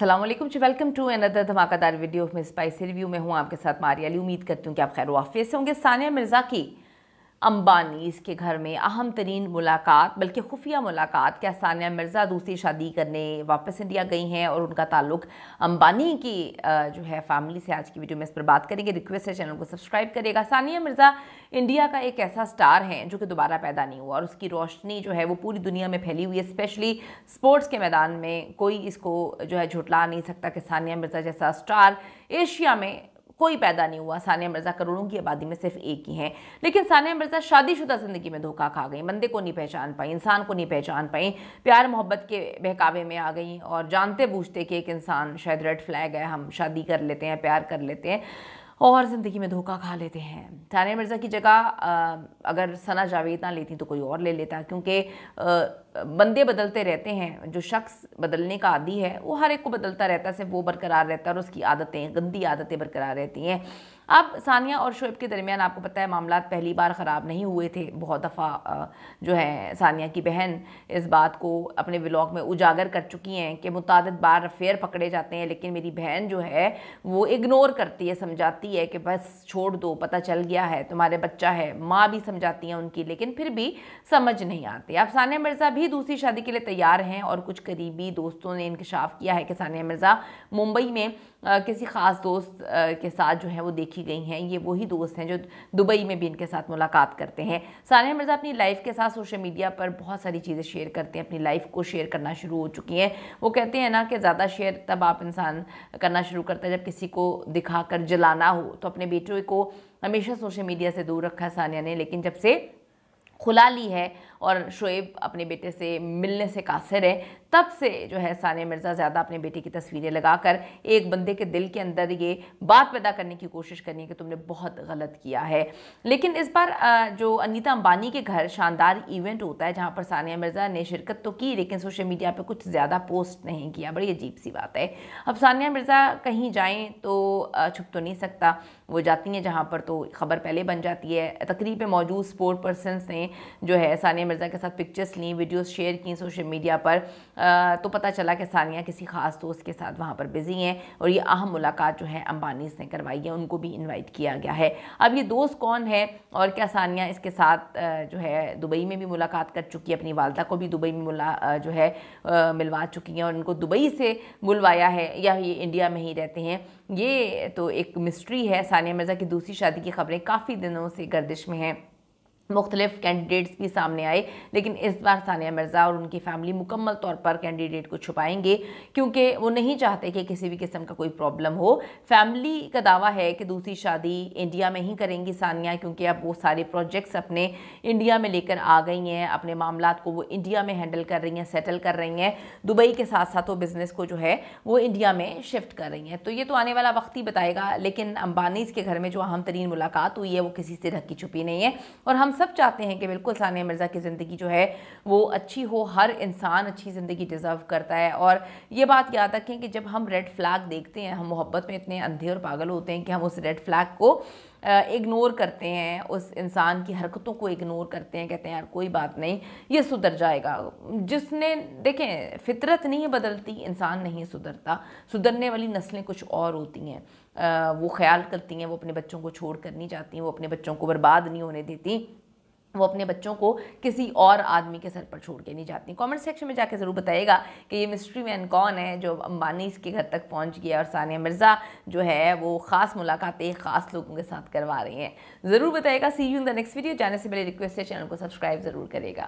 Aslam ji welcome to another धमाकेदार video में spicy review में हूँ आपके साथ मारियाली उम्मीद करती हूँ कि आप खैर वाफिस से होंगे सानिया मिर्ज़ा की अम्बानीज़ के घर में अहम तरीन मुलाकात बल्कि खुफिया मुलाकात क्या सानिया मिर्ज़ा दूसरी शादी करने वापस इंडिया गई हैं और उनका ताल्लुक अम्बानी की जो है फैमिली से आज की वीडियो में इस पर बात करेंगे रिक्वेस्ट है चैनल को सब्सक्राइब करेगा सानिया मिर्ज़ा इंडिया का एक ऐसा स्टार है जो कि दोबारा पैदा नहीं हुआ और उसकी रोशनी जो है वो पूरी दुनिया में फैली हुई है स्पेशली स्पोर्ट्स के मैदान में कोई इसको जो है झुटला नहीं सकता कि सानिया मिर्ज़ा जैसा स्टार एशिया में कोई पैदा नहीं हुआ सानिया मिर्ज़ा करोड़ों की आबादी में सिर्फ एक ही हैं लेकिन सानिया मिर्ज़ा शादीशुदा ज़िंदगी में धोखा खा गई बंदे को नहीं पहचान पाई इंसान को नहीं पहचान पाई प्यार मोहब्बत के बहकावे में आ गई और जानते बूझते कि एक इंसान शायद रेड फ्लैग है हम शादी कर लेते हैं प्यार कर लेते हैं और ज़िंदगी में धोखा खा लेते हैं थानिया मिर्ज़ा की जगह अगर सना जावेद ना लेती तो कोई और ले लेता क्योंकि बंदे बदलते रहते हैं जो शख्स बदलने का आदि है वो हर एक को बदलता रहता है सिर्फ वो बरकरार रहता है और उसकी आदतें गंदी आदतें बरकरार रहती हैं अब सानिया और शोएब के दरमियान आपको पता है मामला पहली बार ख़राब नहीं हुए थे बहुत दफ़ा जो है सानिया की बहन इस बात को अपने व्लॉग में उजागर कर चुकी हैं कि मुताद बार अफेयर पकड़े जाते हैं लेकिन मेरी बहन जो है वो इग्नोर करती है समझाती है कि बस छोड़ दो पता चल गया है तुम्हारे बच्चा है माँ भी समझाती हैं उनकी लेकिन फिर भी समझ नहीं आती अब सानिया मिर्ज़ा भी दूसरी शादी के लिए तैयार हैं और कुछ करीबी दोस्तों ने इंकशाफ किया है कि सानिया मिर्ज़ा मुंबई में किसी ख़ास दोस्त के साथ जो है वो देखी लिखी गई हैं ये वही दोस्त हैं जो दुबई में भी इनके साथ मुलाकात करते हैं सानिया मिर्ज़ा अपनी लाइफ के साथ सोशल मीडिया पर बहुत सारी चीज़ें शेयर करते हैं अपनी लाइफ को शेयर करना शुरू हो चुकी हैं वो कहते हैं ना कि ज़्यादा शेयर तब आप इंसान करना शुरू करते हैं जब किसी को दिखा कर जलाना हो तो अपने बेटे को हमेशा सोशल मीडिया से दूर रखा सानिया ने लेकिन जब से खुला ली है और शोएब अपने बेटे से मिलने से कासिर है तब से जो है सानिया मिर्ज़ा ज़्यादा अपने बेटे की तस्वीरें लगाकर एक बंदे के दिल के अंदर ये बात पैदा करने की कोशिश करनी है कि तुमने बहुत गलत किया है लेकिन इस बार जो अनीता अंबानी के घर शानदार इवेंट होता है जहाँ पर सानिया मिर्ज़ा ने शिरकत तो की लेकिन सोशल मीडिया पर कुछ ज़्यादा पोस्ट नहीं किया बड़ी अजीब सी बात है अब सानिया मिर्ज़ा कहीं जाएँ तो छुप तो नहीं सकता वो जाती हैं जहाँ पर तो खबर पहले बन जाती है तकरीब मौजूद स्पोर्ट पर्सनस ने जो है सानिया मिर्ज़ा के साथ पिक्चर्स ली वीडियोस शेयर की सोशल मीडिया पर आ, तो पता चला कि सानिया किसी ख़ास दोस्त के साथ वहाँ पर बिज़ी हैं और ये अहम मुलाकात जो है अंबानीस ने करवाई है उनको भी इन्वाइट किया गया है अब ये दोस्त कौन है और क्या सानिया इसके साथ जो है दुबई में भी मुलाकात कर चुकी है अपनी वालदा को भी दुबई में जो है मिलवा चुकी हैं और उनको दुबई से बुलवाया है या ये इंडिया में ही रहते हैं ये तो एक मिस्ट्री है सानिया मिर्ज़ा की दूसरी शादी की खबरें काफ़ी दिनों से गर्दिश में हैं मुख्तलिफ कैंडिडेट्स भी सामने आए लेकिन इस बार सानिया मिर्ज़ा और उनकी फैमिली मुकम्मल तौर पर कैंडिडेट को छुपाएंगे क्योंकि वो नहीं चाहते कि किसी भी किस्म का कोई प्रॉब्लम हो फैमिली का दावा है कि दूसरी शादी इंडिया में ही करेंगी सानिया क्योंकि अब वो सारे प्रोजेक्ट्स अपने इंडिया में लेकर आ गई हैं अपने मामला को वो इंडिया में हैंडल कर रही हैं सेटल कर रही हैं दुबई के साथ साथ वो बिज़नेस को जो है वो इंडिया में शिफ्ट कर रही हैं तो ये तो आने वाला वक्त ही बताएगा लेकिन अम्बानीज़ के घर में जो अहम तरीन मुलाकात हुई है वो किसी से ढकी छुपी नहीं है और हम सब चाहते हैं कि बिल्कुल सानिया मिर्ज़ा की ज़िंदगी जो है वो अच्छी हो हर इंसान अच्छी ज़िंदगी डिज़र्व करता है और ये बात याद रखें कि जब हम रेड फ्लैग देखते हैं हम मोहब्बत में इतने अंधे और पागल होते हैं कि हम उस रेड फ्लैग को इग्नोर करते हैं उस इंसान की हरकतों को इग्नोर करते हैं कहते हैं यार कोई बात नहीं ये सुधर जाएगा जिसने देखें फितरत नहीं बदलती इंसान नहीं सुधरता सुधरने वाली नस्लें कुछ और होती हैं वो ख्याल करती हैं वो अपने बच्चों को छोड़ कर नहीं जाती हैं वो अपने बच्चों को बर्बाद नहीं होने देती वो अपने बच्चों को किसी और आदमी के सर पर छोड़ के नहीं जाती कमेंट सेक्शन में जाके ज़रूर बताइएगा कि ये मिस्ट्री मैन कौन है जो अंबानी के घर तक पहुंच गया और सानिया मिर्ज़ा जो है वो ख़ास मुलाकातें ख़ास लोगों के साथ करवा रही हैं ज़रूर बताइएगा see you in the next video जाने से पहले रिक्वेस्ट है चैनल को सब्सक्राइब ज़रूर करेगा